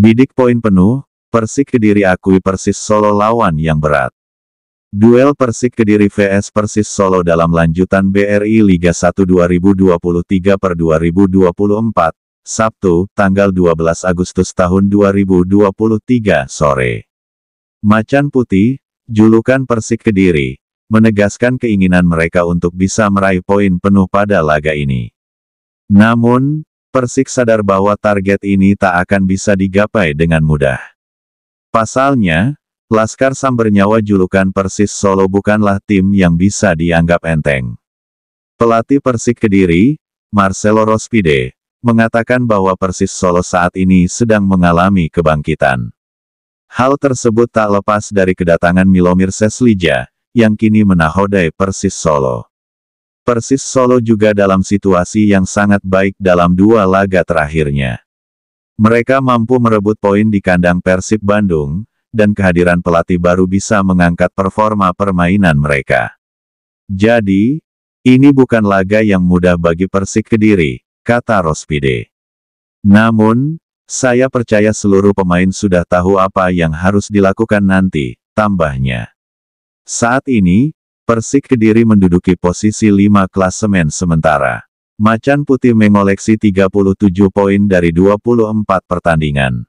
Bidik poin penuh, Persik Kediri akui Persis Solo lawan yang berat. Duel Persik Kediri vs Persis Solo dalam lanjutan BRI Liga 1 2023 per 2024, Sabtu, tanggal 12 Agustus tahun 2023 sore. Macan Putih, julukan Persik Kediri, menegaskan keinginan mereka untuk bisa meraih poin penuh pada laga ini. Namun, Persik sadar bahwa target ini tak akan bisa digapai dengan mudah. Pasalnya, Laskar Sambernyawa julukan Persis Solo bukanlah tim yang bisa dianggap enteng. Pelatih Persik Kediri, Marcelo Rospide, mengatakan bahwa Persis Solo saat ini sedang mengalami kebangkitan. Hal tersebut tak lepas dari kedatangan Milomir Seslija, yang kini menahodai Persis Solo. Persis Solo juga dalam situasi yang sangat baik dalam dua laga terakhirnya. Mereka mampu merebut poin di kandang Persib Bandung, dan kehadiran pelatih baru bisa mengangkat performa permainan mereka. Jadi, ini bukan laga yang mudah bagi Persik Kediri, kata Rospide. Namun, saya percaya seluruh pemain sudah tahu apa yang harus dilakukan nanti, tambahnya. Saat ini, Persik Kediri menduduki posisi 5 klasemen sementara. Macan Putih mengoleksi 37 poin dari 24 pertandingan.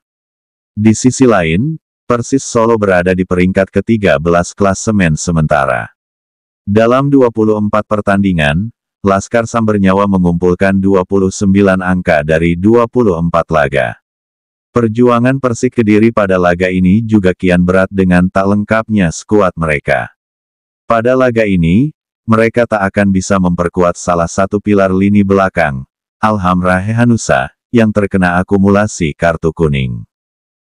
Di sisi lain, Persis Solo berada di peringkat ke-13 klasemen sementara. Dalam 24 pertandingan, Laskar Sambernyawa mengumpulkan 29 angka dari 24 laga. Perjuangan Persik Kediri pada laga ini juga kian berat dengan tak lengkapnya skuad mereka. Pada laga ini, mereka tak akan bisa memperkuat salah satu pilar lini belakang, Alhamra Hehanusa, yang terkena akumulasi kartu kuning.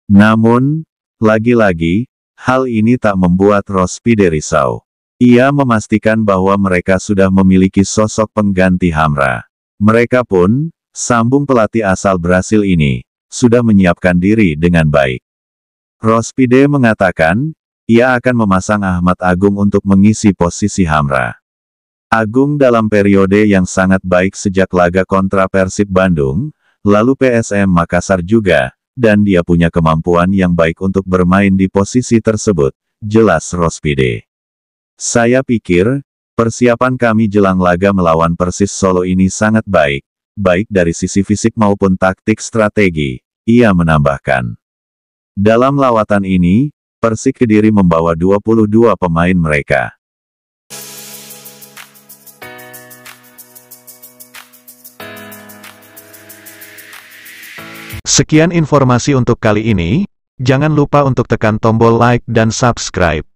Namun, lagi-lagi, hal ini tak membuat Rospide risau. Ia memastikan bahwa mereka sudah memiliki sosok pengganti Hamra. Mereka pun, sambung pelatih asal Brasil ini, sudah menyiapkan diri dengan baik. Rospide mengatakan, ia akan memasang Ahmad Agung untuk mengisi posisi Hamra. Agung dalam periode yang sangat baik sejak laga kontra Persib Bandung, lalu PSM Makassar juga, dan dia punya kemampuan yang baik untuk bermain di posisi tersebut, jelas Rospide. Saya pikir, persiapan kami jelang laga melawan Persis Solo ini sangat baik, baik dari sisi fisik maupun taktik strategi, ia menambahkan. Dalam lawatan ini, Persik Kediri membawa 22 pemain mereka. Sekian informasi untuk kali ini, jangan lupa untuk tekan tombol like dan subscribe.